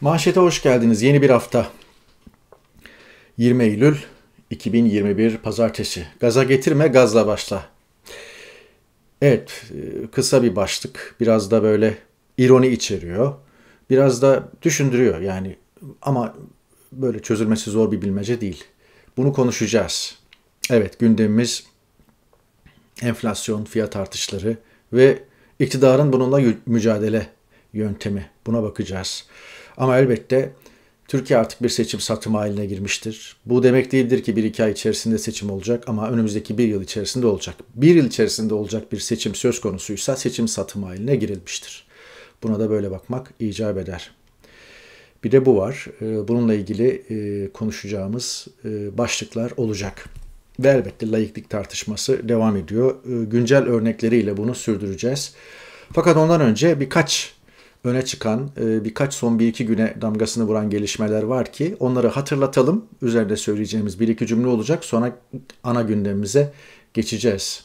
Manşete hoş geldiniz. Yeni bir hafta. 20 Eylül 2021 Pazartesi. Gaza getirme, gazla başla. Evet, e, kısa bir başlık. Biraz da böyle ironi içeriyor. Biraz da düşündürüyor yani ama böyle çözülmesi zor bir bilmece değil. Bunu konuşacağız. Evet, gündemimiz enflasyon, fiyat artışları ve iktidarın bununla mücadele yöntemi. Buna bakacağız. Ama elbette Türkiye artık bir seçim satım haline girmiştir. Bu demek değildir ki bir iki ay içerisinde seçim olacak ama önümüzdeki bir yıl içerisinde olacak. Bir yıl içerisinde olacak bir seçim söz konusuysa seçim satım haline girilmiştir. Buna da böyle bakmak icap eder. Bir de bu var. Ee, bununla ilgili e, konuşacağımız e, başlıklar olacak. Ve elbette laiklik tartışması devam ediyor. Ee, güncel örnekleriyle bunu sürdüreceğiz. Fakat ondan önce birkaç öne çıkan e, birkaç son bir iki güne damgasını vuran gelişmeler var ki onları hatırlatalım. Üzerinde söyleyeceğimiz bir iki cümle olacak. Sonra ana gündemimize geçeceğiz.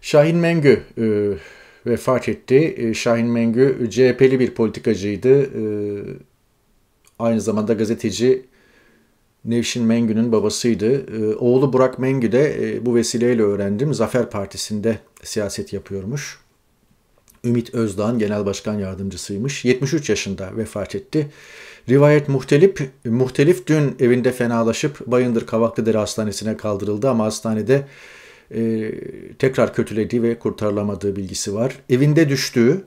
Şahin Mengü e, vefat etti. E, Şahin Mengü CHP'li bir politikacıydı. aynı zamanda gazeteci Nevşin Mengü'nün babasıydı. Oğlu Burak Mengü de bu vesileyle öğrendim. Zafer Partisi'nde siyaset yapıyormuş. Ümit Özdağ'ın genel başkan yardımcısıymış. 73 yaşında vefat etti. Rivayet muhtelif, muhtelif dün evinde fenalaşıp Bayındır Kavaklıdere Hastanesi'ne kaldırıldı ama hastanede e, tekrar kötülediği ve kurtarılamadığı bilgisi var. Evinde düştüğü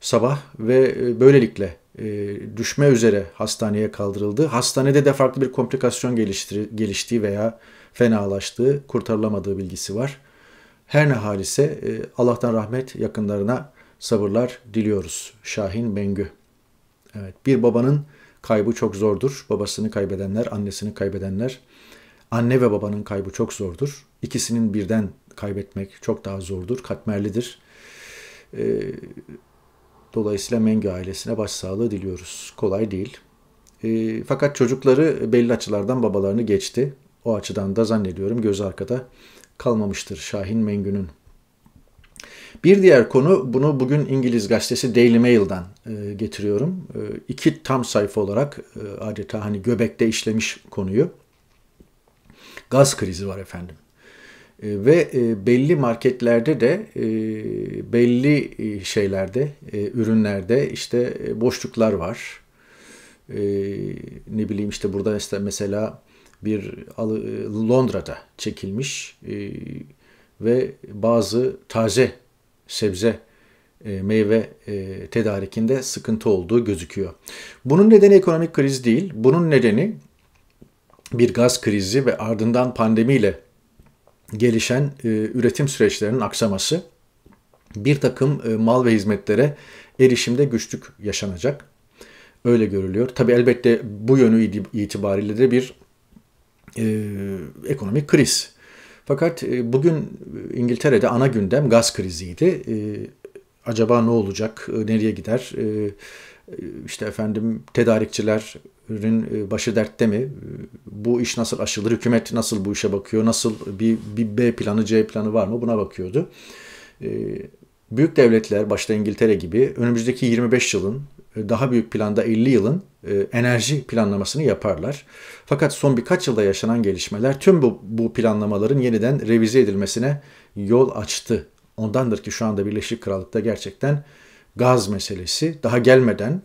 sabah ve e, böylelikle e, düşme üzere hastaneye kaldırıldı. Hastanede de farklı bir komplikasyon geliştiği veya fenalaştığı, kurtarılamadığı bilgisi var. Her ne halise e, Allah'tan rahmet yakınlarına sabırlar diliyoruz. Şahin Bengü. Evet, bir babanın kaybı çok zordur. Babasını kaybedenler, annesini kaybedenler, anne ve babanın kaybı çok zordur. İkisinin birden kaybetmek çok daha zordur, katmerlidir. Ee, dolayısıyla Mengü ailesine başsağlığı diliyoruz. Kolay değil. Ee, fakat çocukları belli açılardan babalarını geçti. O açıdan da zannediyorum göz arkada kalmamıştır Şahin Mengü'nün. Bir diğer konu bunu bugün İngiliz gazetesi Daily Mail'dan e, getiriyorum. E, iki tam sayfa olarak e, adeta hani göbekte işlemiş konuyu. Gaz krizi var efendim. E, ve e, belli marketlerde de e, belli e, şeylerde, e, ürünlerde işte e, boşluklar var. E, ne bileyim işte burada işte mesela bir e, Londra'da çekilmiş e, ve bazı taze sebze, e, meyve e, tedarikinde sıkıntı olduğu gözüküyor. Bunun nedeni ekonomik kriz değil. Bunun nedeni bir gaz krizi ve ardından pandemiyle gelişen e, üretim süreçlerinin aksaması. Bir takım mal ve hizmetlere erişimde güçlük yaşanacak. Öyle görülüyor. Tabi elbette bu yönü itibariyle de bir ekonomik kriz fakat e, bugün e, İngiltere'de ana gündem gaz kriziydi. E, acaba ne olacak, nereye gider? İşte efendim tedarikçilerin başı dertte mi? Bu iş nasıl aşılır? Hükümet nasıl bu işe bakıyor? Nasıl bir, bir B planı, C planı var mı? Buna bakıyordu büyük devletler başta İngiltere gibi önümüzdeki 25 yılın e, daha büyük planda 50 yılın e, enerji planlamasını yaparlar. Fakat son birkaç yılda yaşanan gelişmeler tüm bu, bu planlamaların yeniden revize edilmesine yol açtı. Ondandır ki şu anda Birleşik Krallık'ta gerçekten gaz meselesi daha gelmeden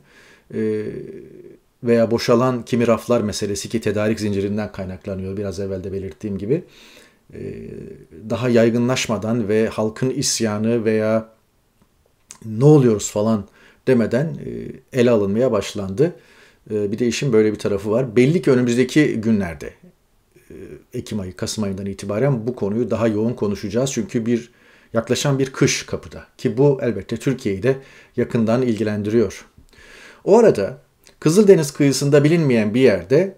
e, veya boşalan kimi raflar meselesi ki tedarik zincirinden kaynaklanıyor biraz evvel de belirttiğim gibi daha yaygınlaşmadan ve halkın isyanı veya ne oluyoruz falan demeden e, ele alınmaya başlandı. E, bir de işin böyle bir tarafı var. Belli ki önümüzdeki günlerde e, Ekim ayı, Kasım ayından itibaren bu konuyu daha yoğun konuşacağız. Çünkü bir yaklaşan bir kış kapıda ki bu elbette Türkiye'yi de yakından ilgilendiriyor. O arada Kızıldeniz kıyısında bilinmeyen bir yerde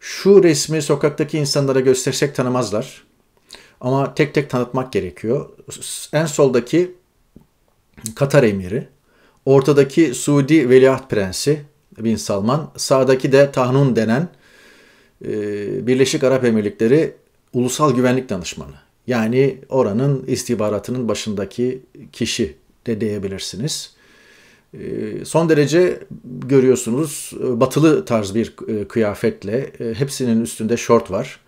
şu resmi sokaktaki insanlara göstersek tanımazlar. Ama tek tek tanıtmak gerekiyor. En soldaki Katar emiri Ortadaki Suudi Veliaht Prensi Bin Salman, sağdaki de Tahnun denen e, Birleşik Arap Emirlikleri Ulusal Güvenlik Danışmanı. Yani oranın istihbaratının başındaki kişi de diyebilirsiniz. E, son derece görüyorsunuz e, batılı tarz bir kıyafetle hepsinin üstünde şort var.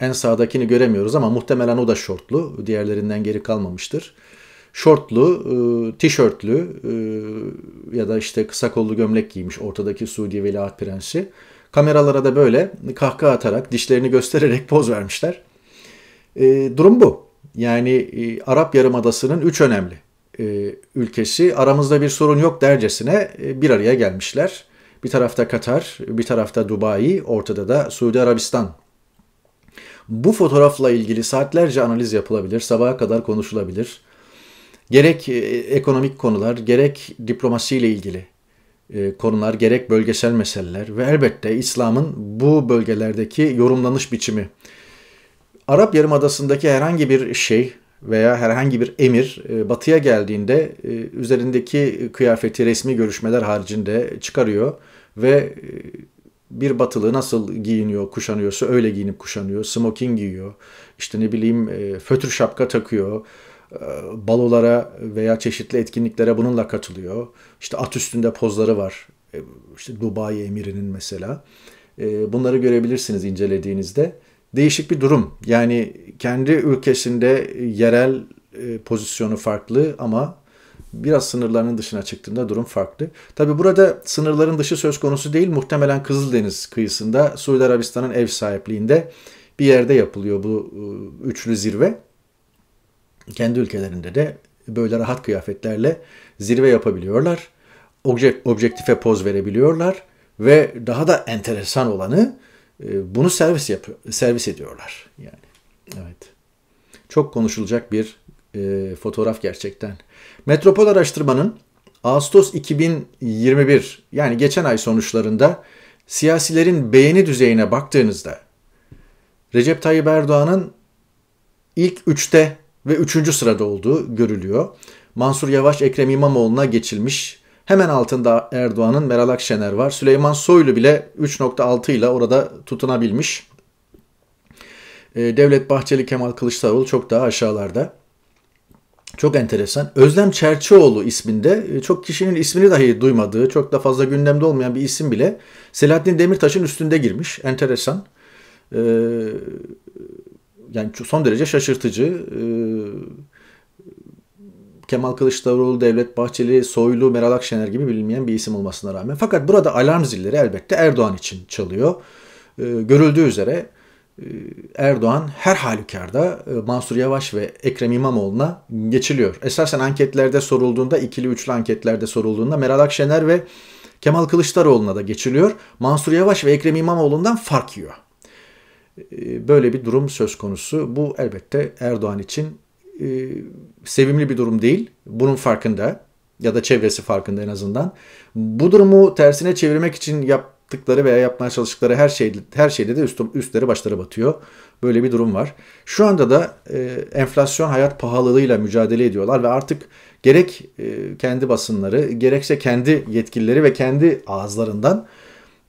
En sağdakini göremiyoruz ama muhtemelen o da şortlu. Diğerlerinden geri kalmamıştır şortlu, e, tişörtlü e, ya da işte kısa kollu gömlek giymiş ortadaki Suudi Veliaht Prensi. Kameralara da böyle kahkaha atarak, dişlerini göstererek poz vermişler. E, durum bu. Yani e, Arap Yarımadası'nın üç önemli e, ülkesi aramızda bir sorun yok dercesine e, bir araya gelmişler. Bir tarafta Katar, bir tarafta Dubai, ortada da Suudi Arabistan. Bu fotoğrafla ilgili saatlerce analiz yapılabilir, sabaha kadar konuşulabilir. Gerek e, ekonomik konular, gerek diplomasiyle ilgili e, konular, gerek bölgesel meseleler ve elbette İslam'ın bu bölgelerdeki yorumlanış biçimi. Arap Yarımadası'ndaki herhangi bir şey veya herhangi bir emir e, batıya geldiğinde üzerindeki kıyafeti resmi görüşmeler haricinde çıkarıyor ve bir batılı nasıl giyiniyor, kuşanıyorsa öyle giyinip kuşanıyor. Smoking giyiyor, işte ne bileyim fötür şapka takıyor, ee, balolara veya çeşitli etkinliklere bununla katılıyor. İşte at üstünde pozları var. Ee, işte Dubai emirinin mesela. Ee, bunları görebilirsiniz incelediğinizde. Değişik bir durum. Yani kendi ülkesinde yerel e, pozisyonu farklı ama biraz sınırlarının dışına çıktığında durum farklı. Tabi burada sınırların dışı söz konusu değil. Muhtemelen Kızıldeniz kıyısında Suudi Arabistan'ın ev sahipliğinde bir yerde yapılıyor bu e, üçlü zirve kendi ülkelerinde de böyle rahat kıyafetlerle zirve yapabiliyorlar. Objektife poz verebiliyorlar ve daha da enteresan olanı e, bunu servis yapıyor, servis ediyorlar yani. Evet. Çok konuşulacak bir e, fotoğraf gerçekten. Metropol araştırmanın Ağustos 2021 yani geçen ay sonuçlarında siyasilerin beğeni düzeyine baktığınızda Recep Tayyip Erdoğan'ın ilk üçte ve 3. sırada olduğu görülüyor. Mansur Yavaş Ekrem İmamoğlu'na geçilmiş. Hemen altında Erdoğan'ın Meral Akşener var. Süleyman Soylu bile 3.6 ile orada tutunabilmiş. Ee, Devlet Bahçeli Kemal Kılıçdaroğlu çok daha aşağılarda. Çok enteresan. Özlem Çerçioğlu isminde e, çok kişinin ismini dahi duymadığı, çok da fazla gündemde olmayan bir isim bile Selahattin Demirtaş'ın üstünde girmiş. Enteresan. Ee, yani son derece şaşırtıcı. Ee, Kemal Kılıçdaroğlu, Devlet Bahçeli, Soylu, Meral Akşener gibi bilinmeyen bir isim olmasına rağmen. Fakat burada alarm zilleri elbette Erdoğan için çalıyor. Ee, görüldüğü üzere e, Erdoğan her halükarda e, Mansur Yavaş ve Ekrem İmamoğlu'na geçiliyor. Esasen anketlerde sorulduğunda, ikili üçlü anketlerde sorulduğunda Meral Akşener ve Kemal Kılıçdaroğlu'na da geçiliyor. Mansur Yavaş ve Ekrem İmamoğlu'ndan fark yiyor. Ee, böyle bir durum söz konusu. Bu elbette Erdoğan için e, sevimli bir durum değil. Bunun farkında ya da çevresi farkında en azından. Bu durumu tersine çevirmek için yaptıkları veya yapmaya çalıştıkları her şey her şeyde de üst, üstleri başları batıyor. Böyle bir durum var. Şu anda da e, enflasyon hayat pahalılığıyla mücadele ediyorlar ve artık gerek e, kendi basınları gerekse kendi yetkilileri ve kendi ağızlarından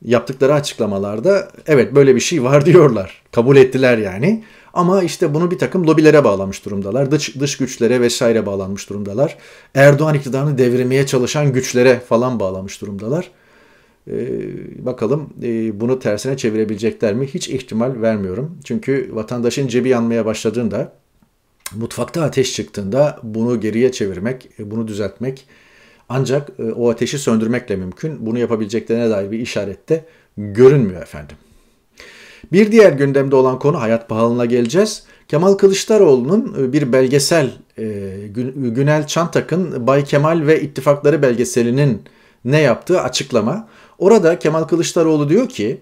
yaptıkları açıklamalarda evet böyle bir şey var diyorlar. Kabul ettiler yani. Ama işte bunu bir takım lobilere bağlamış durumdalar. Dış, dış güçlere vesaire bağlanmış durumdalar. Erdoğan iktidarını devirmeye çalışan güçlere falan bağlamış durumdalar. Ee, bakalım e, bunu tersine çevirebilecekler mi? Hiç ihtimal vermiyorum. Çünkü vatandaşın cebi yanmaya başladığında, mutfakta ateş çıktığında bunu geriye çevirmek, e, bunu düzeltmek ancak e, o ateşi söndürmekle mümkün. Bunu yapabileceklerine dair bir işarette görünmüyor efendim. Bir diğer gündemde olan konu hayat pahalılığına geleceğiz. Kemal Kılıçdaroğlu'nun e, bir belgesel e, Günel Çantak'ın Bay Kemal ve İttifakları belgeselinin ne yaptığı açıklama. Orada Kemal Kılıçdaroğlu diyor ki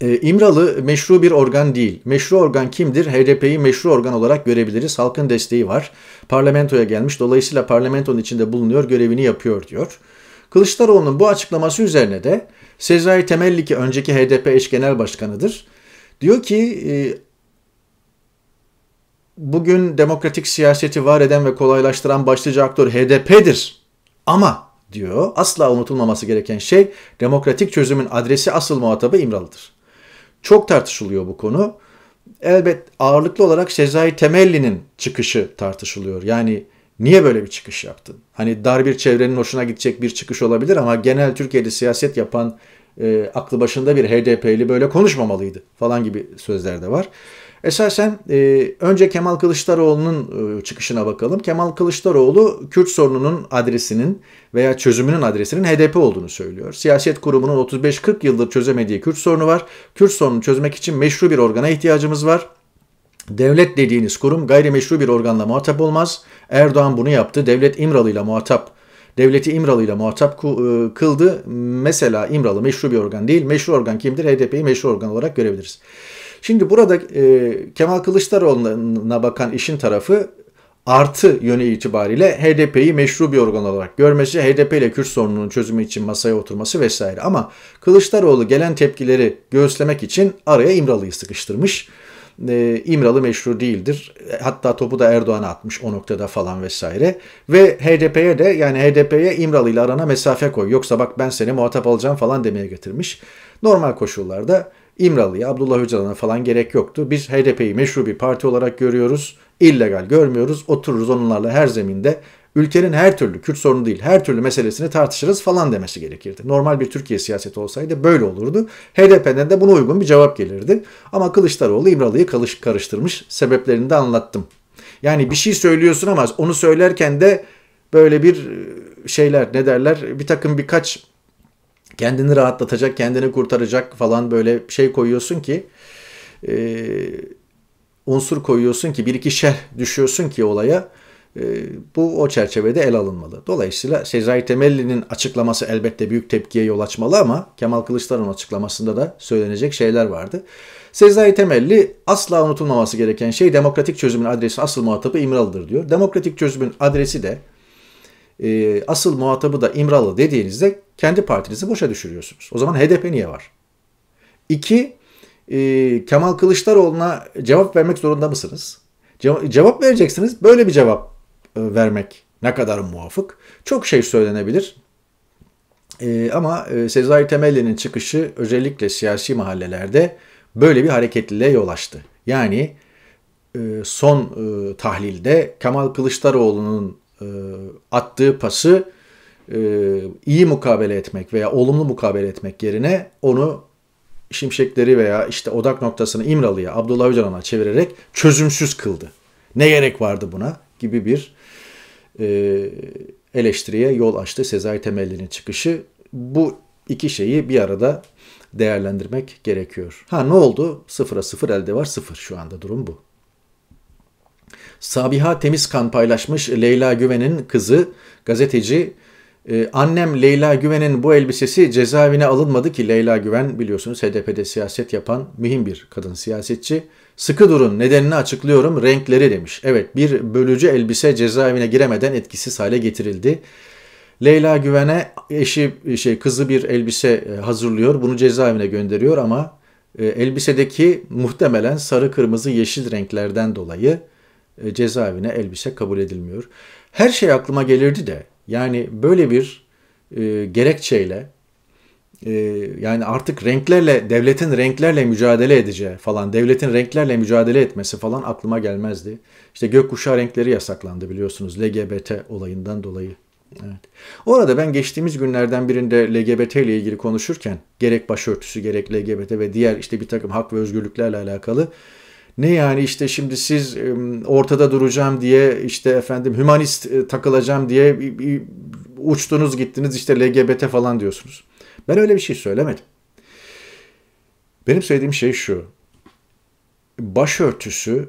ee, İmralı meşru bir organ değil. Meşru organ kimdir? HDP'yi meşru organ olarak görebiliriz. Halkın desteği var. Parlamentoya gelmiş. Dolayısıyla parlamentonun içinde bulunuyor, görevini yapıyor diyor. Kılıçdaroğlu'nun bu açıklaması üzerine de Sezai Temelli ki önceki HDP eş genel başkanıdır. Diyor ki e, bugün demokratik siyaseti var eden ve kolaylaştıran başlıca aktör HDP'dir. Ama diyor. Asla unutulmaması gereken şey demokratik çözümün adresi asıl muhatabı İmralı'dır. Çok tartışılıyor bu konu. Elbet ağırlıklı olarak Sezai Temelli'nin çıkışı tartışılıyor. Yani niye böyle bir çıkış yaptın? Hani dar bir çevrenin hoşuna gidecek bir çıkış olabilir ama genel Türkiye'de siyaset yapan e, aklı başında bir HDP'li böyle konuşmamalıydı falan gibi sözler de var. Esasen e, önce Kemal Kılıçdaroğlu'nun e, çıkışına bakalım. Kemal Kılıçdaroğlu Kürt sorununun adresinin veya çözümünün adresinin HDP olduğunu söylüyor. Siyaset kurumunun 35-40 yıldır çözemediği Kürt sorunu var. Kürt sorununu çözmek için meşru bir organa ihtiyacımız var. Devlet dediğiniz kurum gayrimeşru bir organla muhatap olmaz. Erdoğan bunu yaptı. Devlet İmralı ile muhatap devleti İmralı ile muhatap e, kıldı. Mesela İmralı meşru bir organ değil. Meşru organ kimdir? HDP'yi meşru organ olarak görebiliriz. Şimdi burada e, Kemal Kılıçdaroğlu'na bakan işin tarafı artı yönü itibariyle HDP'yi meşru bir organ olarak görmesi, HDP ile Kürt sorununun çözümü için masaya oturması vesaire. Ama Kılıçdaroğlu gelen tepkileri göğüslemek için araya İmralı'yı sıkıştırmış. Ee, İmralı meşru değildir. E, hatta topu da Erdoğan'a atmış o noktada falan vesaire. Ve HDP'ye de yani HDP'ye İmralı ile arana mesafe koy. Yoksa bak ben seni muhatap alacağım falan demeye getirmiş. Normal koşullarda İmralı'ya, Abdullah Öcalan'a falan gerek yoktu. Biz HDP'yi meşru bir parti olarak görüyoruz. illegal görmüyoruz. Otururuz onlarla her zeminde. Ülkenin her türlü Kürt sorunu değil, her türlü meselesini tartışırız falan demesi gerekirdi. Normal bir Türkiye siyaseti olsaydı böyle olurdu. HDP'den de buna uygun bir cevap gelirdi. Ama Kılıçdaroğlu İmralı'yı karıştırmış. Sebeplerini de anlattım. Yani bir şey söylüyorsun ama onu söylerken de böyle bir e, şeyler ne derler bir takım birkaç kendini rahatlatacak, kendini kurtaracak falan böyle şey koyuyorsun ki e, unsur koyuyorsun ki bir iki şer düşüyorsun ki olaya e, bu o çerçevede el alınmalı. Dolayısıyla Sezai Temelli'nin açıklaması elbette büyük tepkiye yol açmalı ama Kemal Kılıçdaroğlu'nun açıklamasında da söylenecek şeyler vardı. Sezai Temelli asla unutulmaması gereken şey demokratik çözümün adresi asıl muhatabı İmralı'dır diyor. Demokratik çözümün adresi de e, asıl muhatabı da İmralı dediğinizde kendi partinizi boşa düşürüyorsunuz. O zaman HDP niye var? İki, e, Kemal Kılıçdaroğlu'na cevap vermek zorunda mısınız? cevap vereceksiniz. Böyle bir cevap e, vermek ne kadar muafık? Çok şey söylenebilir. E, ama e, Sezai Temelli'nin çıkışı özellikle siyasi mahallelerde böyle bir hareketliliğe yol açtı. Yani e, son e, tahlilde Kemal Kılıçdaroğlu'nun e, attığı pası e, iyi mukabele etmek veya olumlu mukabele etmek yerine onu şimşekleri veya işte odak noktasını İmralı'ya, Abdullah Öcalan'a çevirerek çözümsüz kıldı. Ne gerek vardı buna gibi bir e, eleştiriye yol açtı Sezai Temelli'nin çıkışı. Bu iki şeyi bir arada değerlendirmek gerekiyor. Ha ne oldu? Sıfıra sıfır elde var sıfır şu anda durum bu. Sabiha Temizkan paylaşmış Leyla Güven'in kızı gazeteci. Ee, annem Leyla Güven'in bu elbisesi cezaevine alınmadı ki Leyla Güven biliyorsunuz HDP'de siyaset yapan mühim bir kadın siyasetçi. Sıkı durun nedenini açıklıyorum renkleri demiş. Evet bir bölücü elbise cezaevine giremeden etkisiz hale getirildi. Leyla Güven'e eşi şey kızı bir elbise e, hazırlıyor. Bunu cezaevine gönderiyor ama e, elbisedeki muhtemelen sarı kırmızı yeşil renklerden dolayı e, cezaevine elbise kabul edilmiyor. Her şey aklıma gelirdi de yani böyle bir e, gerekçeyle e, yani artık renklerle devletin renklerle mücadele edeceği falan devletin renklerle mücadele etmesi falan aklıma gelmezdi. İşte gökkuşağı renkleri yasaklandı biliyorsunuz LGBT olayından dolayı. Evet. Orada ben geçtiğimiz günlerden birinde LGBT ile ilgili konuşurken gerek başörtüsü gerek LGBT ve diğer işte bir takım hak ve özgürlüklerle alakalı ne yani işte şimdi siz ortada duracağım diye işte efendim hümanist e, takılacağım diye uçtunuz gittiniz işte LGBT falan diyorsunuz. Ben öyle bir şey söylemedim. Benim söylediğim şey şu. Başörtüsü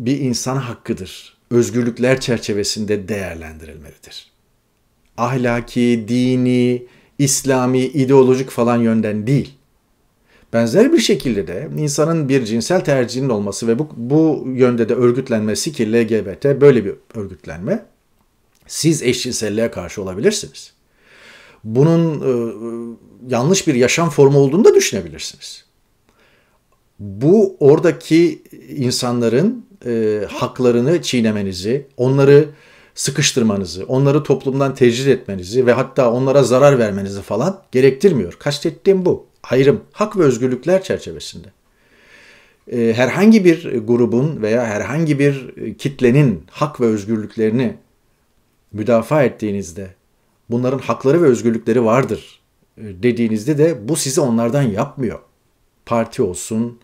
bir insan hakkıdır. Özgürlükler çerçevesinde değerlendirilmelidir. Ahlaki, dini, İslami, ideolojik falan yönden değil Benzer bir şekilde de insanın bir cinsel tercihinin olması ve bu, bu yönde de örgütlenmesi ki LGBT böyle bir örgütlenme. Siz eşcinselliğe karşı olabilirsiniz. Bunun e, e, yanlış bir yaşam formu olduğunu da düşünebilirsiniz. Bu oradaki insanların e, haklarını çiğnemenizi, onları sıkıştırmanızı, onları toplumdan tecrit etmenizi ve hatta onlara zarar vermenizi falan gerektirmiyor. Kastettiğim bu ayrım hak ve özgürlükler çerçevesinde ee, herhangi bir grubun veya herhangi bir e, kitlenin hak ve özgürlüklerini müdafaa ettiğinizde bunların hakları ve özgürlükleri vardır e, dediğinizde de bu sizi onlardan yapmıyor. Parti olsun,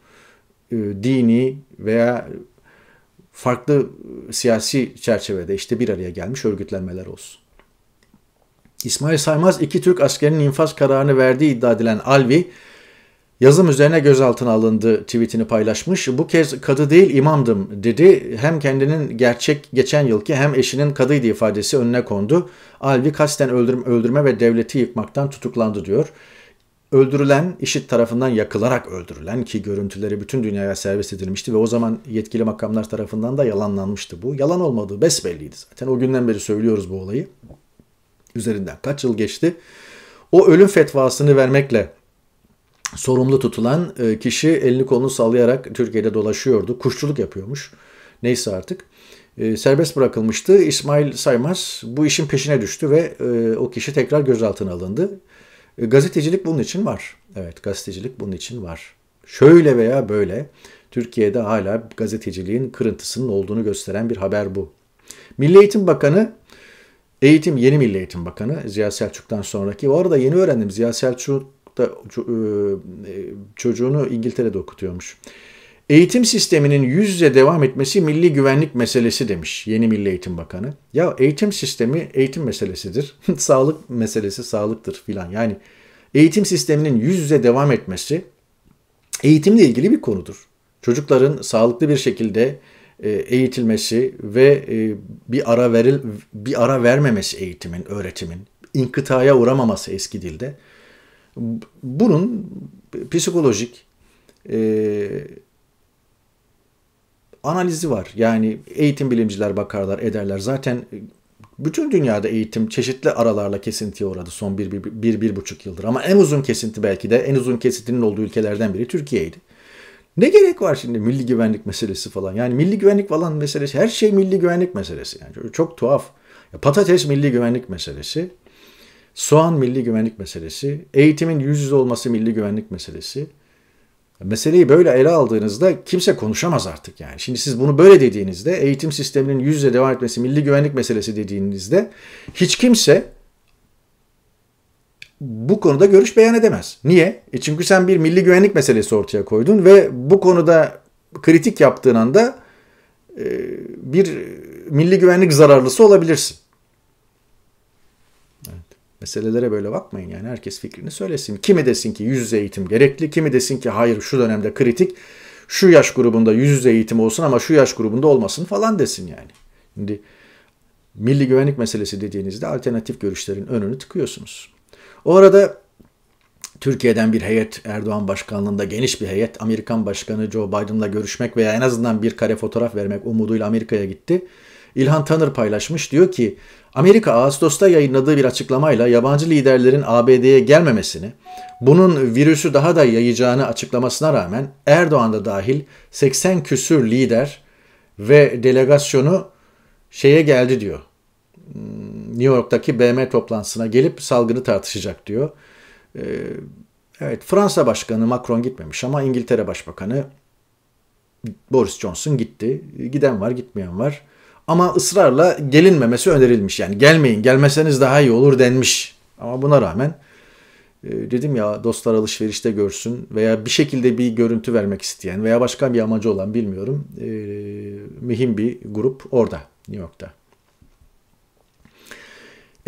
e, dini veya farklı siyasi çerçevede işte bir araya gelmiş örgütlenmeler olsun. İsmail Saymaz iki Türk askerinin infaz kararını verdiği iddia edilen Alvi, yazım üzerine gözaltına alındı tweetini paylaşmış. Bu kez kadı değil imamdım dedi. Hem kendinin gerçek geçen yılki hem eşinin kadıydı ifadesi önüne kondu. Alvi kasten öldürme, öldürme ve devleti yıkmaktan tutuklandı diyor. Öldürülen, işit tarafından yakılarak öldürülen ki görüntüleri bütün dünyaya servis edilmişti ve o zaman yetkili makamlar tarafından da yalanlanmıştı bu. Yalan olmadığı besbelliydi zaten. O günden beri söylüyoruz bu olayı üzerinden kaç yıl geçti? O ölüm fetvasını vermekle sorumlu tutulan e, kişi elini kolunu sallayarak Türkiye'de dolaşıyordu. Kuşçuluk yapıyormuş. Neyse artık. E, serbest bırakılmıştı. İsmail Saymaz bu işin peşine düştü ve e, o kişi tekrar gözaltına alındı. Gazetecilik bunun için var. Evet gazetecilik bunun için var. Şöyle veya böyle Türkiye'de hala gazeteciliğin kırıntısının olduğunu gösteren bir haber bu. Milli Eğitim Bakanı Eğitim yeni Milli Eğitim Bakanı Ziya Selçuk'tan sonraki. Bu arada yeni öğrendim Ziya Selçuk da e, e, çocuğunu İngiltere'de okutuyormuş. Eğitim sisteminin yüz yüze devam etmesi milli güvenlik meselesi demiş yeni Milli Eğitim Bakanı. Ya eğitim sistemi eğitim meselesidir. sağlık meselesi sağlıktır filan. Yani eğitim sisteminin yüz yüze devam etmesi eğitimle ilgili bir konudur. Çocukların sağlıklı bir şekilde e, eğitilmesi ve e, bir ara veril bir ara vermemesi eğitimin, öğretimin, inkıtaya uğramaması eski dilde. Bunun psikolojik e, analizi var. Yani eğitim bilimciler bakarlar, ederler. Zaten bütün dünyada eğitim çeşitli aralarla kesintiye uğradı son bir, bir, bir, bir buçuk yıldır. Ama en uzun kesinti belki de en uzun kesintinin olduğu ülkelerden biri Türkiye'ydi. Ne gerek var şimdi milli güvenlik meselesi falan? Yani milli güvenlik falan meselesi, her şey milli güvenlik meselesi. Yani çok, tuhaf. patates milli güvenlik meselesi, soğan milli güvenlik meselesi, eğitimin yüz yüze olması milli güvenlik meselesi. Meseleyi böyle ele aldığınızda kimse konuşamaz artık yani. Şimdi siz bunu böyle dediğinizde, eğitim sisteminin yüz yüze devam etmesi milli güvenlik meselesi dediğinizde hiç kimse bu konuda görüş beyan edemez. Niye? E çünkü sen bir milli güvenlik meselesi ortaya koydun ve bu konuda kritik yaptığın anda e, bir milli güvenlik zararlısı olabilirsin. Evet. Meselelere böyle bakmayın yani herkes fikrini söylesin. Kimi desin ki yüz yüze eğitim gerekli, kimi desin ki hayır şu dönemde kritik, şu yaş grubunda yüz yüze eğitim olsun ama şu yaş grubunda olmasın falan desin yani. Şimdi milli güvenlik meselesi dediğinizde alternatif görüşlerin önünü tıkıyorsunuz. O arada Türkiye'den bir heyet Erdoğan başkanlığında geniş bir heyet Amerikan Başkanı Joe Biden'la görüşmek veya en azından bir kare fotoğraf vermek umuduyla Amerika'ya gitti. İlhan Tanır paylaşmış diyor ki Amerika Ağustos'ta yayınladığı bir açıklamayla yabancı liderlerin ABD'ye gelmemesini, bunun virüsü daha da yayacağını açıklamasına rağmen Erdoğan da dahil 80 küsür lider ve delegasyonu şeye geldi diyor. New York'taki BM toplantısına gelip salgını tartışacak diyor. Ee, evet Fransa Başkanı Macron gitmemiş ama İngiltere Başbakanı Boris Johnson gitti. Giden var gitmeyen var. Ama ısrarla gelinmemesi önerilmiş. Yani gelmeyin gelmeseniz daha iyi olur denmiş. Ama buna rağmen e, dedim ya dostlar alışverişte görsün veya bir şekilde bir görüntü vermek isteyen veya başka bir amacı olan bilmiyorum e, mühim bir grup orada New York'ta.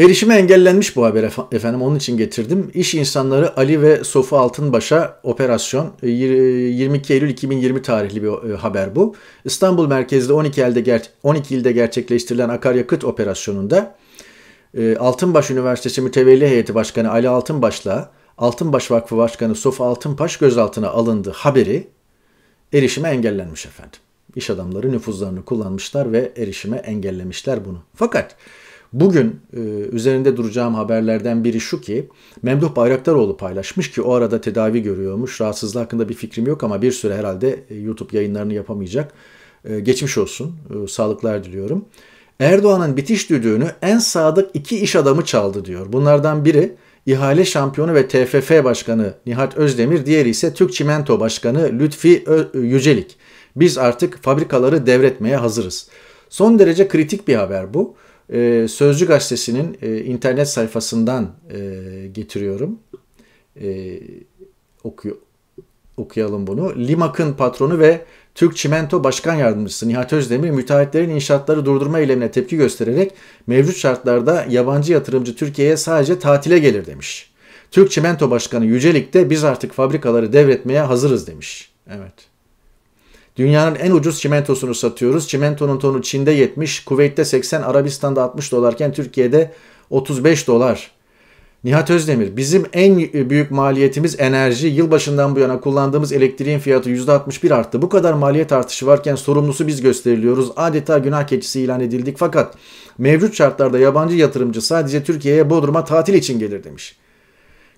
Erişime engellenmiş bu haber efendim onun için getirdim. İş insanları Ali ve Sofu Altınbaş'a operasyon 22 e, e, Eylül 2020 tarihli bir e, haber bu. İstanbul merkezli 12 ilde 12 ilde gerçekleştirilen akaryakıt operasyonunda Altınbaş Üniversitesi Mütevelli Heyeti Başkanı Ali Altınbaş'la Altınbaş Vakfı Başkanı Sofu Altınbaş gözaltına alındı haberi erişime engellenmiş efendim. İş adamları nüfuzlarını kullanmışlar ve erişime engellemişler bunu. Fakat Bugün e, üzerinde duracağım haberlerden biri şu ki Memduh Bayraktaroğlu paylaşmış ki o arada tedavi görüyormuş. Rahatsızlığı hakkında bir fikrim yok ama bir süre herhalde e, YouTube yayınlarını yapamayacak. E, geçmiş olsun. E, sağlıklar diliyorum. Erdoğan'ın bitiş düdüğünü en sadık iki iş adamı çaldı diyor. Bunlardan biri İhale Şampiyonu ve TFF Başkanı Nihat Özdemir, diğeri ise Türk Çimento Başkanı Lütfi Ö- e, Yücelik. Biz artık fabrikaları devretmeye hazırız. Son derece kritik bir haber bu e, Sözcü Gazetesi'nin e, internet sayfasından e, getiriyorum. E, okuyor, okuyalım bunu. Limak'ın patronu ve Türk Çimento Başkan Yardımcısı Nihat Özdemir müteahhitlerin inşaatları durdurma eylemine tepki göstererek mevcut şartlarda yabancı yatırımcı Türkiye'ye sadece tatile gelir demiş. Türk Çimento Başkanı Yücelik de biz artık fabrikaları devretmeye hazırız demiş. Evet. Dünyanın en ucuz çimentosunu satıyoruz. Çimentonun tonu Çin'de 70, Kuveyt'te 80, Arabistan'da 60 dolarken Türkiye'de 35 dolar. Nihat Özdemir, bizim en büyük maliyetimiz enerji. Yılbaşından bu yana kullandığımız elektriğin fiyatı %61 arttı. Bu kadar maliyet artışı varken sorumlusu biz gösteriliyoruz. Adeta günah keçisi ilan edildik fakat mevcut şartlarda yabancı yatırımcı sadece Türkiye'ye Bodrum'a tatil için gelir demiş.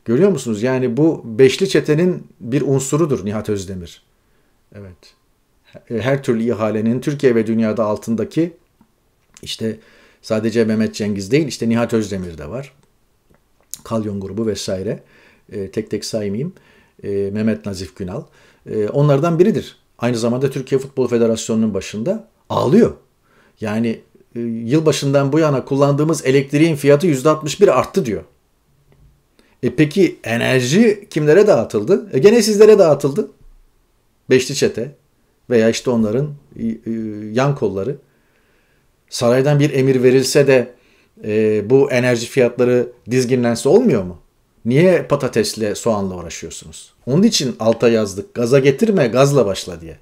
Görüyor musunuz? Yani bu beşli çetenin bir unsurudur Nihat Özdemir. Evet. E, her türlü ihalenin Türkiye ve dünyada altındaki işte sadece Mehmet Cengiz değil işte Nihat Özdemir de var. Kalyon grubu vesaire. E, tek tek saymayayım. E, Mehmet Nazif Günal. E, onlardan biridir. Aynı zamanda Türkiye Futbol Federasyonu'nun başında ağlıyor. Yani e, yılbaşından bu yana kullandığımız elektriğin fiyatı %61 arttı diyor. E peki enerji kimlere dağıtıldı? E gene sizlere dağıtıldı. Beşli çete, veya işte onların e, e, yan kolları saraydan bir emir verilse de e, bu enerji fiyatları dizginlense olmuyor mu? Niye patatesle soğanla uğraşıyorsunuz? Onun için alta yazdık gaza getirme gazla başla diye.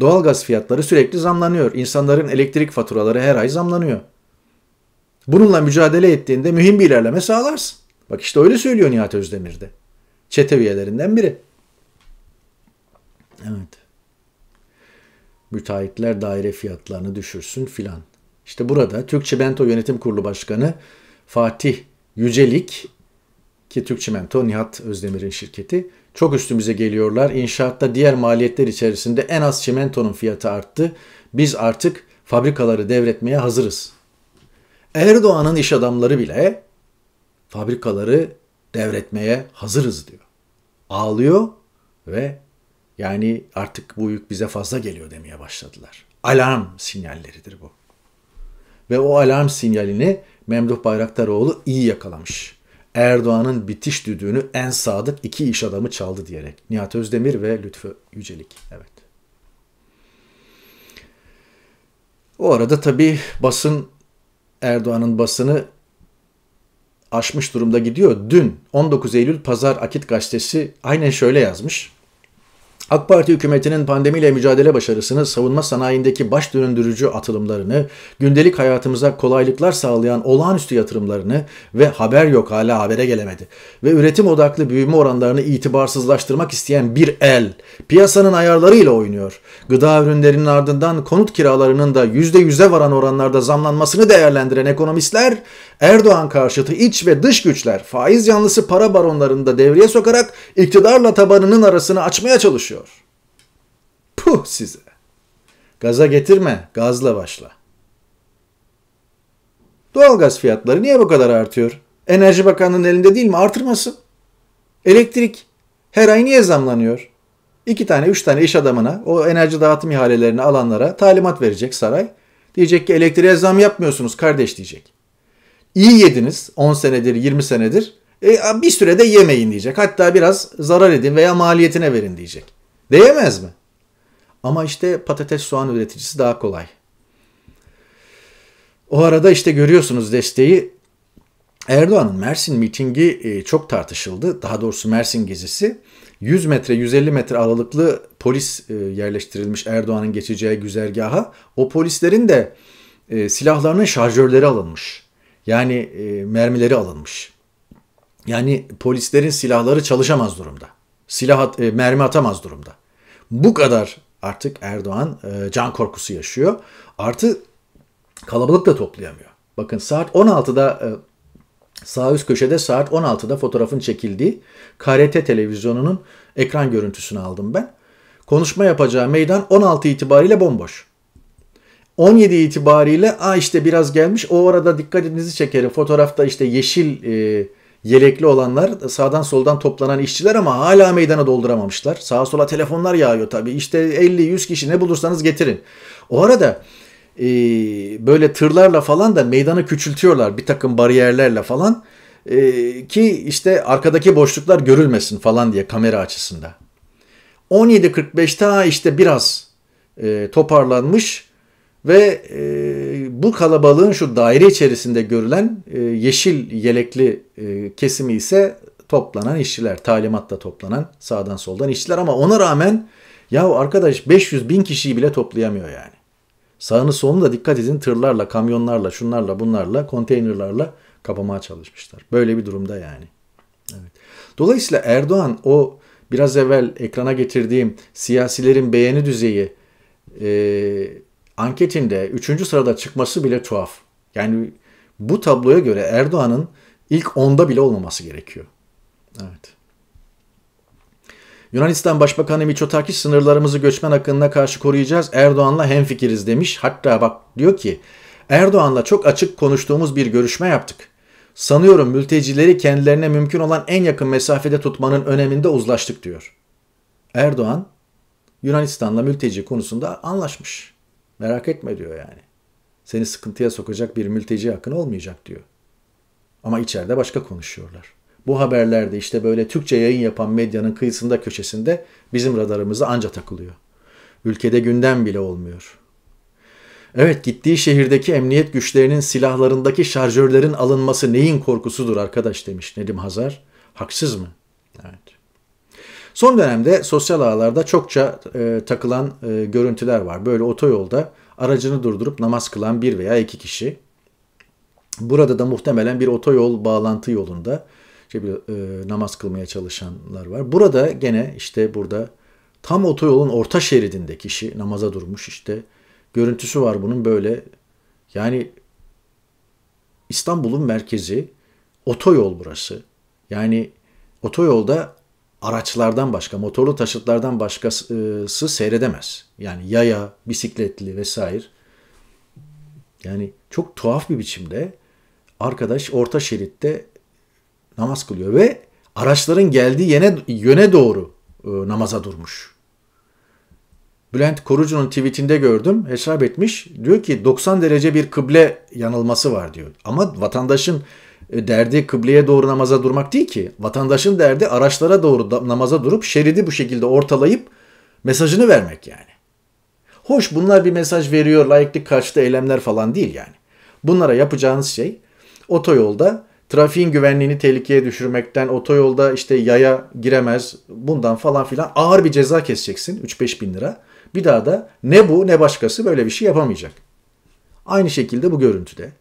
Doğalgaz fiyatları sürekli zamlanıyor. İnsanların elektrik faturaları her ay zamlanıyor. Bununla mücadele ettiğinde mühim bir ilerleme sağlarsın. Bak işte öyle söylüyor Nihat Özdemir'de. Çete üyelerinden biri. Evet müteahhitler daire fiyatlarını düşürsün filan. İşte burada Türk Çimento Yönetim Kurulu Başkanı Fatih Yücelik ki Türk Çimento Nihat Özdemir'in şirketi çok üstümüze geliyorlar. İnşaatta diğer maliyetler içerisinde en az çimentonun fiyatı arttı. Biz artık fabrikaları devretmeye hazırız. Erdoğan'ın iş adamları bile fabrikaları devretmeye hazırız diyor. Ağlıyor ve yani artık bu yük bize fazla geliyor demeye başladılar. Alarm sinyalleridir bu. Ve o alarm sinyalini Memduh Bayraktaroğlu iyi yakalamış. Erdoğan'ın bitiş düdüğünü en sadık iki iş adamı çaldı diyerek. Nihat Özdemir ve Lütfü Yücelik. Evet. O arada tabii basın Erdoğan'ın basını aşmış durumda gidiyor. Dün 19 Eylül Pazar Akit gazetesi aynen şöyle yazmış. AK Parti hükümetinin pandemiyle mücadele başarısını, savunma sanayindeki baş döndürücü atılımlarını, gündelik hayatımıza kolaylıklar sağlayan olağanüstü yatırımlarını ve haber yok hala habere gelemedi ve üretim odaklı büyüme oranlarını itibarsızlaştırmak isteyen bir el piyasanın ayarlarıyla oynuyor. Gıda ürünlerinin ardından konut kiralarının da %100'e varan oranlarda zamlanmasını değerlendiren ekonomistler Erdoğan karşıtı iç ve dış güçler faiz yanlısı para baronlarını da devreye sokarak iktidarla tabanının arasını açmaya çalışıyor. Puh size. Gaza getirme, gazla başla. Doğalgaz fiyatları niye bu kadar artıyor? Enerji bakanının elinde değil mi? Artırmasın. Elektrik her ay niye zamlanıyor? İki tane, üç tane iş adamına, o enerji dağıtım ihalelerini alanlara talimat verecek saray. Diyecek ki elektriğe zam yapmıyorsunuz kardeş diyecek. İyi yediniz 10 senedir, 20 senedir. E, bir sürede yemeyin diyecek. Hatta biraz zarar edin veya maliyetine verin diyecek. Değemez mi? Ama işte patates soğan üreticisi daha kolay. O arada işte görüyorsunuz desteği Erdoğan'ın Mersin mitingi e, çok tartışıldı. Daha doğrusu Mersin gezisi. 100 metre 150 metre aralıklı polis e, yerleştirilmiş Erdoğan'ın geçeceği güzergaha. O polislerin de e, silahlarının şarjörleri alınmış. Yani mermileri alınmış. Yani polislerin silahları çalışamaz durumda. Silah at, e, mermi atamaz durumda. Bu kadar artık Erdoğan e, can korkusu yaşıyor. Artı kalabalık da toplayamıyor. Bakın saat 16'da e, sağ üst köşede saat 16'da fotoğrafın çekildiği KRT televizyonunun ekran görüntüsünü aldım ben. Konuşma yapacağı meydan 16 itibariyle bomboş. 17 itibariyle a işte biraz gelmiş o arada dikkatinizi çekerim fotoğrafta işte yeşil e, yelekli olanlar sağdan soldan toplanan işçiler ama hala meydana dolduramamışlar. Sağa sola telefonlar yağıyor tabii. İşte 50-100 kişi ne bulursanız getirin. O arada e, böyle tırlarla falan da meydanı küçültüyorlar bir takım bariyerlerle falan. E, ki işte arkadaki boşluklar görülmesin falan diye kamera açısında. 17.45'te işte biraz e, toparlanmış ve e, bu kalabalığın şu daire içerisinde görülen e, yeşil yelekli e, kesimi ise toplanan işçiler. Talimatla toplanan sağdan soldan işçiler ama ona rağmen ya arkadaş 500 bin kişiyi bile toplayamıyor yani. Sağını solunu da dikkat edin tırlarla, kamyonlarla, şunlarla, bunlarla, konteynerlarla kapamaya çalışmışlar. Böyle bir durumda yani. Evet. Dolayısıyla Erdoğan o biraz evvel ekrana getirdiğim siyasilerin beğeni düzeyi e, anketinde 3. sırada çıkması bile tuhaf. Yani bu tabloya göre Erdoğan'ın ilk 10'da bile olmaması gerekiyor. Evet. Yunanistan Başbakanı Mitsotakis sınırlarımızı göçmen akınına karşı koruyacağız. Erdoğan'la hemfikiriz demiş. Hatta bak diyor ki Erdoğan'la çok açık konuştuğumuz bir görüşme yaptık. Sanıyorum mültecileri kendilerine mümkün olan en yakın mesafede tutmanın öneminde uzlaştık diyor. Erdoğan Yunanistan'la mülteci konusunda anlaşmış. Merak etme diyor yani. Seni sıkıntıya sokacak bir mülteci hakkın olmayacak diyor. Ama içeride başka konuşuyorlar. Bu haberlerde işte böyle Türkçe yayın yapan medyanın kıyısında köşesinde bizim radarımıza anca takılıyor. Ülkede gündem bile olmuyor. Evet gittiği şehirdeki emniyet güçlerinin silahlarındaki şarjörlerin alınması neyin korkusudur arkadaş demiş Nedim Hazar. Haksız mı? Son dönemde sosyal ağlarda çokça e, takılan e, görüntüler var. Böyle otoyolda aracını durdurup namaz kılan bir veya iki kişi. Burada da muhtemelen bir otoyol bağlantı yolunda işte bir, e, namaz kılmaya çalışanlar var. Burada gene işte burada tam otoyolun orta şeridinde kişi namaza durmuş işte görüntüsü var bunun böyle. Yani İstanbul'un merkezi otoyol burası. Yani otoyolda araçlardan başka, motorlu taşıtlardan başkası seyredemez. Yani yaya, bisikletli vesaire. Yani çok tuhaf bir biçimde arkadaş orta şeritte namaz kılıyor ve araçların geldiği yöne, yöne doğru e, namaza durmuş. Bülent Korucu'nun tweetinde gördüm. Hesap etmiş. Diyor ki 90 derece bir kıble yanılması var diyor. Ama vatandaşın e, derdi kıbleye doğru namaza durmak değil ki. Vatandaşın derdi araçlara doğru da, namaza durup şeridi bu şekilde ortalayıp mesajını vermek yani. Hoş bunlar bir mesaj veriyor layıklık karşıtı eylemler falan değil yani. Bunlara yapacağınız şey otoyolda trafiğin güvenliğini tehlikeye düşürmekten, otoyolda işte yaya giremez bundan falan filan ağır bir ceza keseceksin 3-5 bin lira. Bir daha da ne bu ne başkası böyle bir şey yapamayacak. Aynı şekilde bu görüntüde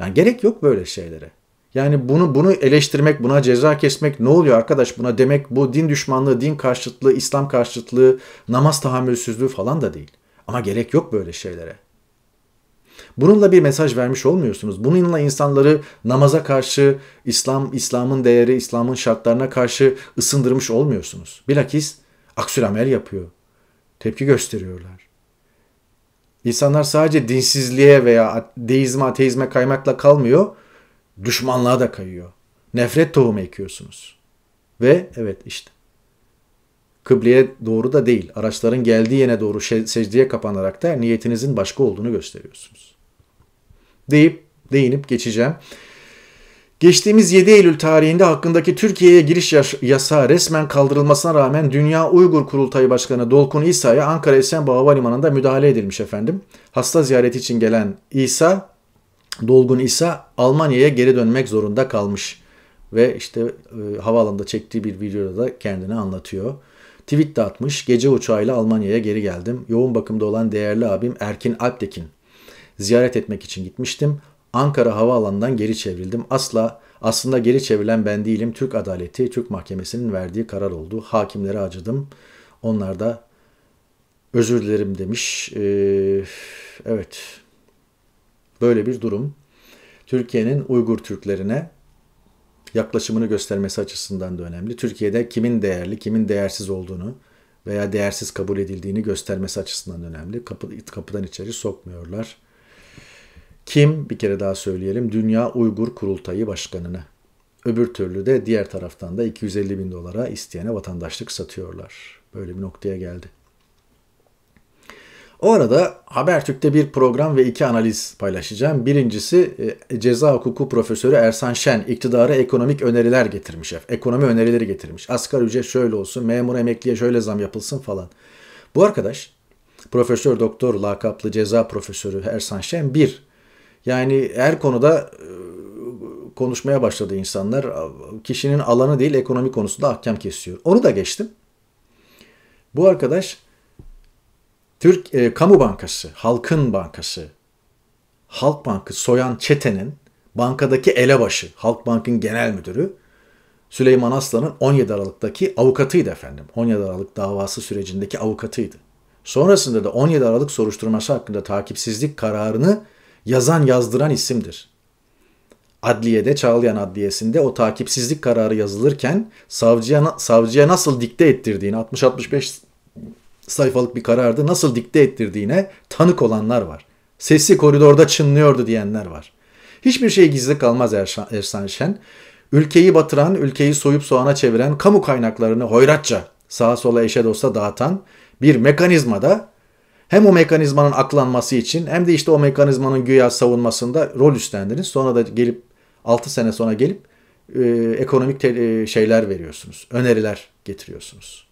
yani gerek yok böyle şeylere. Yani bunu bunu eleştirmek, buna ceza kesmek ne oluyor arkadaş? Buna demek bu din düşmanlığı, din karşıtlığı, İslam karşıtlığı, namaz tahammülsüzlüğü falan da değil. Ama gerek yok böyle şeylere. Bununla bir mesaj vermiş olmuyorsunuz. Bununla insanları namaza karşı, İslam, İslam'ın değeri, İslam'ın şartlarına karşı ısındırmış olmuyorsunuz. Bilakis aksül amel yapıyor. Tepki gösteriyorlar. İnsanlar sadece dinsizliğe veya deizme, ateizme kaymakla kalmıyor. Düşmanlığa da kayıyor. Nefret tohumu ekiyorsunuz. Ve evet işte. Kıbleye doğru da değil, araçların geldiği yene doğru secdeye kapanarak da niyetinizin başka olduğunu gösteriyorsunuz. Deyip, değinip geçeceğim. Geçtiğimiz 7 Eylül tarihinde hakkındaki Türkiye'ye giriş yasağı resmen kaldırılmasına rağmen Dünya Uygur Kurultayı Başkanı Dolkun İsa'ya Ankara Esenboğa Havalimanı'nda müdahale edilmiş efendim. Hasta ziyareti için gelen İsa, Dolgun İsa Almanya'ya geri dönmek zorunda kalmış. Ve işte e, havaalanında çektiği bir videoda da kendini anlatıyor. Tweet de atmış. Gece uçağıyla Almanya'ya geri geldim. Yoğun bakımda olan değerli abim Erkin Alptekin ziyaret etmek için gitmiştim. Ankara Havaalanı'ndan geri çevrildim. Asla aslında geri çevrilen ben değilim. Türk adaleti, Türk mahkemesinin verdiği karar oldu. Hakimlere acıdım. Onlar da özür dilerim demiş. Ee, evet. Böyle bir durum. Türkiye'nin Uygur Türklerine yaklaşımını göstermesi açısından da önemli. Türkiye'de kimin değerli, kimin değersiz olduğunu veya değersiz kabul edildiğini göstermesi açısından önemli. Kapı, kapıdan içeri sokmuyorlar. Kim? Bir kere daha söyleyelim. Dünya Uygur Kurultayı Başkanı'nı. Öbür türlü de diğer taraftan da 250 bin dolara isteyene vatandaşlık satıyorlar. Böyle bir noktaya geldi. O arada Habertürk'te bir program ve iki analiz paylaşacağım. Birincisi e, ceza hukuku profesörü Ersan Şen iktidara ekonomik öneriler getirmiş. Ekonomi önerileri getirmiş. Asgari ücret şöyle olsun, memur emekliye şöyle zam yapılsın falan. Bu arkadaş Profesör Doktor lakaplı ceza profesörü Ersan Şen bir yani her konuda e, konuşmaya başladı insanlar. Kişinin alanı değil ekonomi konusunda ahkam kesiyor. Onu da geçtim. Bu arkadaş Türk e, Kamu Bankası, Halkın Bankası, Halk Bankı soyan çetenin bankadaki elebaşı, Halk Bank'ın genel müdürü Süleyman Aslan'ın 17 Aralık'taki avukatıydı efendim. 17 Aralık davası sürecindeki avukatıydı. Sonrasında da 17 Aralık soruşturması hakkında takipsizlik kararını yazan yazdıran isimdir. Adliyede Çağlayan Adliyesi'nde o takipsizlik kararı yazılırken savcıya, savcıya nasıl dikte ettirdiğini 60-65 sayfalık bir karardı nasıl dikte ettirdiğine tanık olanlar var. Sesi koridorda çınlıyordu diyenler var. Hiçbir şey gizli kalmaz Ersan Şen. Ülkeyi batıran, ülkeyi soyup soğana çeviren, kamu kaynaklarını hoyratça sağa sola eşe dosta dağıtan bir mekanizmada hem o mekanizmanın aklanması için hem de işte o mekanizmanın güya savunmasında rol üstlendiniz. Sonra da gelip 6 sene sonra gelip e, ekonomik te- e, şeyler veriyorsunuz. Öneriler getiriyorsunuz.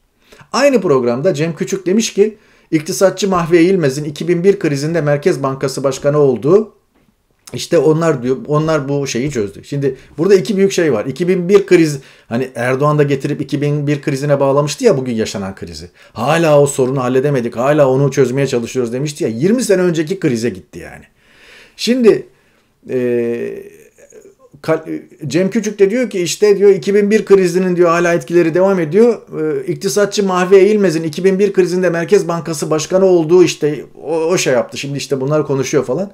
Aynı programda Cem Küçük demiş ki iktisatçı Mahve İlmez'in 2001 krizinde Merkez Bankası Başkanı olduğu işte onlar diyor, onlar bu şeyi çözdü. Şimdi burada iki büyük şey var. 2001 kriz, hani Erdoğan da getirip 2001 krizine bağlamıştı ya bugün yaşanan krizi. Hala o sorunu halledemedik, hala onu çözmeye çalışıyoruz demişti ya. 20 sene önceki krize gitti yani. Şimdi e, Cem Küçük de diyor ki işte diyor 2001 krizinin diyor hala etkileri devam ediyor. E, iktisatçı Mahve Eğilmez'in 2001 krizinde Merkez Bankası Başkanı olduğu işte o, o şey yaptı. Şimdi işte bunlar konuşuyor falan.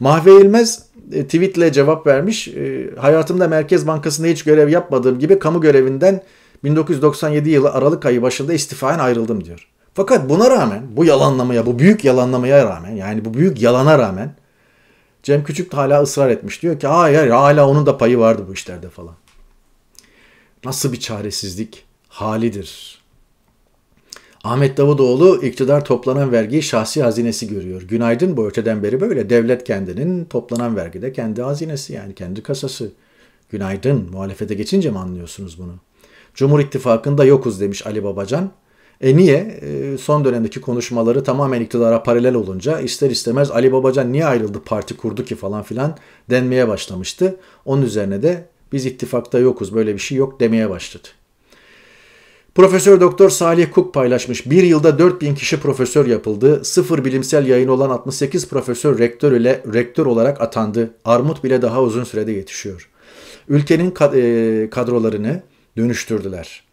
Mahve İlmez e, tweetle cevap vermiş. E, hayatımda Merkez Bankası'nda hiç görev yapmadığım gibi kamu görevinden 1997 yılı Aralık ayı başında istifaen ayrıldım diyor. Fakat buna rağmen, bu yalanlamaya, bu büyük yalanlamaya rağmen, yani bu büyük yalana rağmen Cem Küçük hala ısrar etmiş. Diyor ki hayır hala onun da payı vardı bu işlerde falan. Nasıl bir çaresizlik halidir Ahmet Davutoğlu iktidar toplanan vergiyi şahsi hazinesi görüyor. Günaydın bu öteden beri böyle. Devlet kendinin toplanan vergide kendi hazinesi yani kendi kasası. Günaydın muhalefete geçince mi anlıyorsunuz bunu? Cumhur İttifakı'nda yokuz demiş Ali Babacan. E niye? E, son dönemdeki konuşmaları tamamen iktidara paralel olunca ister istemez Ali Babacan niye ayrıldı parti kurdu ki falan filan denmeye başlamıştı. Onun üzerine de biz ittifakta yokuz böyle bir şey yok demeye başladı. Profesör Doktor Salih Kuk paylaşmış. Bir yılda 4000 kişi profesör yapıldı. Sıfır bilimsel yayın olan 68 profesör rektör ile rektör olarak atandı. Armut bile daha uzun sürede yetişiyor. Ülkenin e, kadrolarını dönüştürdüler.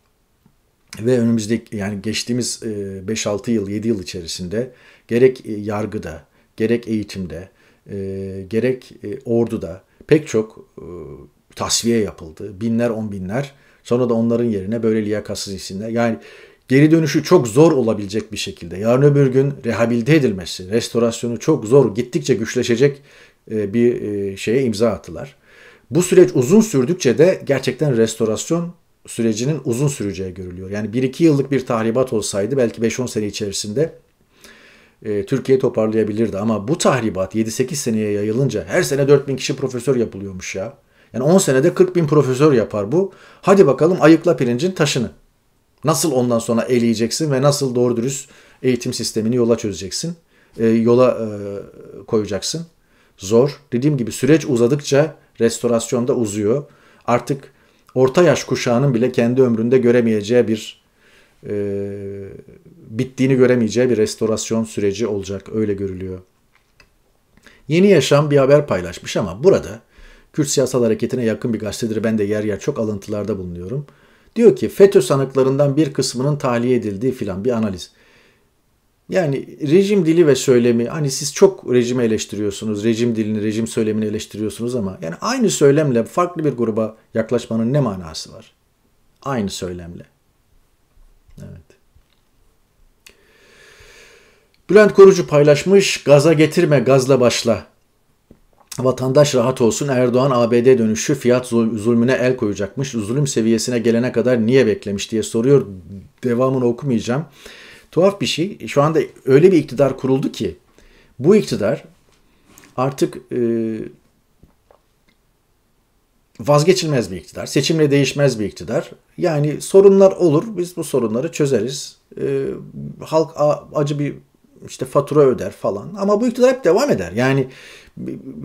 Ve önümüzdeki yani geçtiğimiz 5-6 e, yıl 7 yıl içerisinde gerek e, yargıda gerek eğitimde gerek orduda pek çok tasfiye yapıldı. Binler on binler Sonra da onların yerine böyle liyakatsız isimler. Yani geri dönüşü çok zor olabilecek bir şekilde. Yarın öbür gün rehabilite edilmesi, restorasyonu çok zor, gittikçe güçleşecek e, bir e, şeye imza attılar. Bu süreç uzun sürdükçe de gerçekten restorasyon sürecinin uzun süreceği görülüyor. Yani 1-2 yıllık bir tahribat olsaydı belki 5-10 sene içerisinde e, Türkiye toparlayabilirdi. Ama bu tahribat 7-8 seneye yayılınca her sene 4000 kişi profesör yapılıyormuş ya. Yani 10 senede 40 bin profesör yapar bu. Hadi bakalım ayıkla pirincin taşını. Nasıl ondan sonra eleyeceksin ve nasıl doğru dürüst eğitim sistemini yola çözeceksin, e, yola e, koyacaksın. Zor. Dediğim gibi süreç uzadıkça restorasyonda uzuyor. Artık orta yaş kuşağının bile kendi ömründe göremeyeceği bir e, bittiğini göremeyeceği bir restorasyon süreci olacak. Öyle görülüyor. Yeni Yaşam bir haber paylaşmış ama burada Kürt siyasal hareketine yakın bir gazetedir. Ben de yer yer çok alıntılarda bulunuyorum. Diyor ki FETÖ sanıklarından bir kısmının tahliye edildiği filan bir analiz. Yani rejim dili ve söylemi hani siz çok rejimi eleştiriyorsunuz, rejim dilini, rejim söylemini eleştiriyorsunuz ama yani aynı söylemle farklı bir gruba yaklaşmanın ne manası var? Aynı söylemle. Evet. Bülent Korucu paylaşmış, gaza getirme, gazla başla Vatandaş rahat olsun Erdoğan ABD dönüşü fiyat zulmüne el koyacakmış. Zulüm seviyesine gelene kadar niye beklemiş diye soruyor. Devamını okumayacağım. Tuhaf bir şey. Şu anda öyle bir iktidar kuruldu ki bu iktidar artık e, vazgeçilmez bir iktidar. Seçimle değişmez bir iktidar. Yani sorunlar olur. Biz bu sorunları çözeriz. E, halk acı bir işte fatura öder falan. Ama bu iktidar hep devam eder. Yani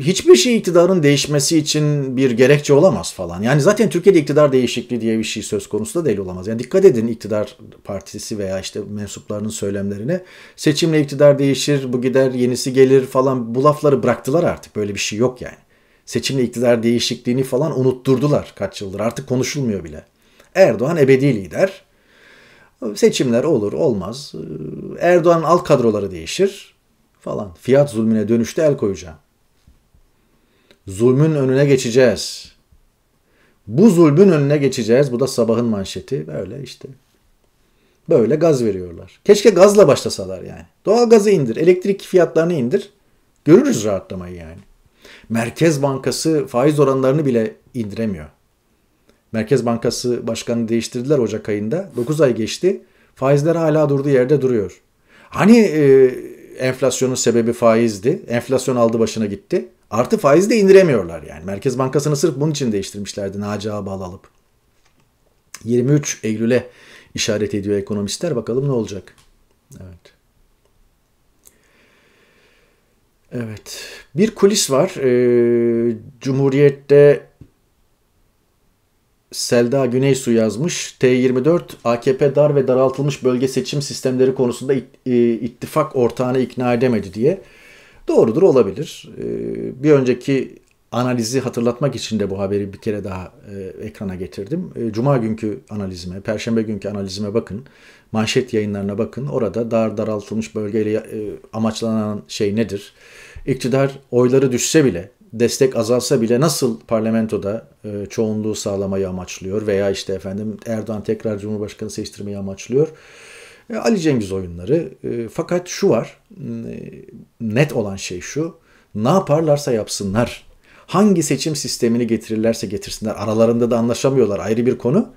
hiçbir şey iktidarın değişmesi için bir gerekçe olamaz falan. Yani zaten Türkiye'de iktidar değişikliği diye bir şey söz konusu da değil olamaz. Yani dikkat edin iktidar partisi veya işte mensuplarının söylemlerine. Seçimle iktidar değişir, bu gider, yenisi gelir falan bu lafları bıraktılar artık. Böyle bir şey yok yani. Seçimle iktidar değişikliğini falan unutturdular kaç yıldır. Artık konuşulmuyor bile. Erdoğan ebedi lider. Seçimler olur olmaz. Erdoğan alt kadroları değişir falan. Fiyat zulmüne dönüşte el koyacağım. Zulmün önüne geçeceğiz. Bu zulmün önüne geçeceğiz. Bu da sabahın manşeti. Böyle işte. Böyle gaz veriyorlar. Keşke gazla başlasalar yani. Doğal gazı indir, elektrik fiyatlarını indir. Görürüz rahatlamayı yani. Merkez Bankası faiz oranlarını bile indiremiyor. Merkez Bankası başkanı değiştirdiler Ocak ayında. 9 ay geçti. Faizler hala durduğu yerde duruyor. Hani e, enflasyonun sebebi faizdi. Enflasyon aldı başına gitti. Artı faizi de indiremiyorlar yani. Merkez Bankası'nı sırf bunun için değiştirmişlerdi Naci Ağbal alıp. 23 Eylül'e işaret ediyor ekonomistler. Bakalım ne olacak. Evet. Evet. Bir kulis var. Ee, Cumhuriyet'te Selda Güneysu yazmış. T24 AKP dar ve daraltılmış bölge seçim sistemleri konusunda e, ittifak ortağını ikna edemedi diye. Doğrudur olabilir. Ee, bir önceki analizi hatırlatmak için de bu haberi bir kere daha e, ekrana getirdim. E, cuma günkü analizime, Perşembe günkü analizime bakın. Manşet yayınlarına bakın. Orada dar daraltılmış bölgeyle e, amaçlanan şey nedir? İktidar oyları düşse bile, destek azalsa bile nasıl parlamentoda e, çoğunluğu sağlamayı amaçlıyor veya işte efendim Erdoğan tekrar Cumhurbaşkanı seçtirmeyi amaçlıyor. E, Ali Cengiz oyunları. E, fakat şu var, e, net olan şey şu, ne yaparlarsa yapsınlar, hangi seçim sistemini getirirlerse getirsinler, aralarında da anlaşamıyorlar ayrı bir konu.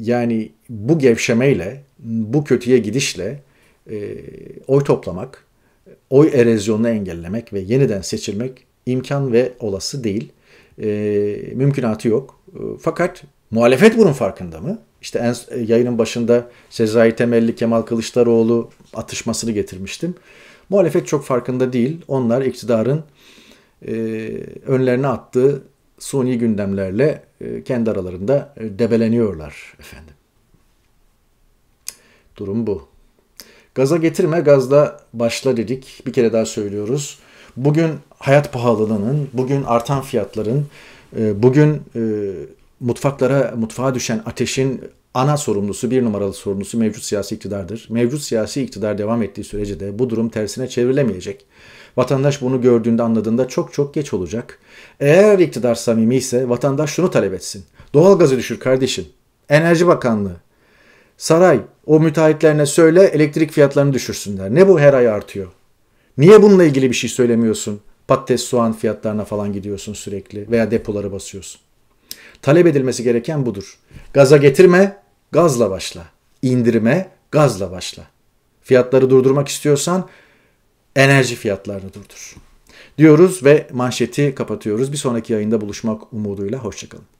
Yani bu gevşemeyle, bu kötüye gidişle oy toplamak, oy erozyonunu engellemek ve yeniden seçilmek imkan ve olası değil. Mümkünatı yok. Fakat muhalefet bunun farkında mı? işte en, e, yayının başında Sezai Temelli, Kemal Kılıçdaroğlu atışmasını getirmiştim. Muhalefet çok farkında değil. Onlar iktidarın e, önlerine attığı suni gündemlerle e, kendi aralarında e, debeleniyorlar efendim. Durum bu. Gaza getirme, gazla başla dedik. Bir kere daha söylüyoruz. Bugün hayat pahalılığının, bugün artan fiyatların, e, bugün e, mutfaklara, mutfağa düşen ateşin ana sorumlusu, bir numaralı sorumlusu mevcut siyasi iktidardır. Mevcut siyasi iktidar devam ettiği sürece de bu durum tersine çevrilemeyecek. Vatandaş bunu gördüğünde anladığında çok çok geç olacak. Eğer iktidar samimi ise vatandaş şunu talep etsin. Doğalgazı düşür kardeşim. Enerji Bakanlığı. Saray o müteahhitlerine söyle elektrik fiyatlarını düşürsünler. Ne bu her ay artıyor? Niye bununla ilgili bir şey söylemiyorsun? Patates, soğan fiyatlarına falan gidiyorsun sürekli veya depoları basıyorsun. Talep edilmesi gereken budur. Gaza getirme, gazla başla. İndirme, gazla başla. Fiyatları durdurmak istiyorsan enerji fiyatlarını durdur. Diyoruz ve manşeti kapatıyoruz. Bir sonraki yayında buluşmak umuduyla. Hoşçakalın.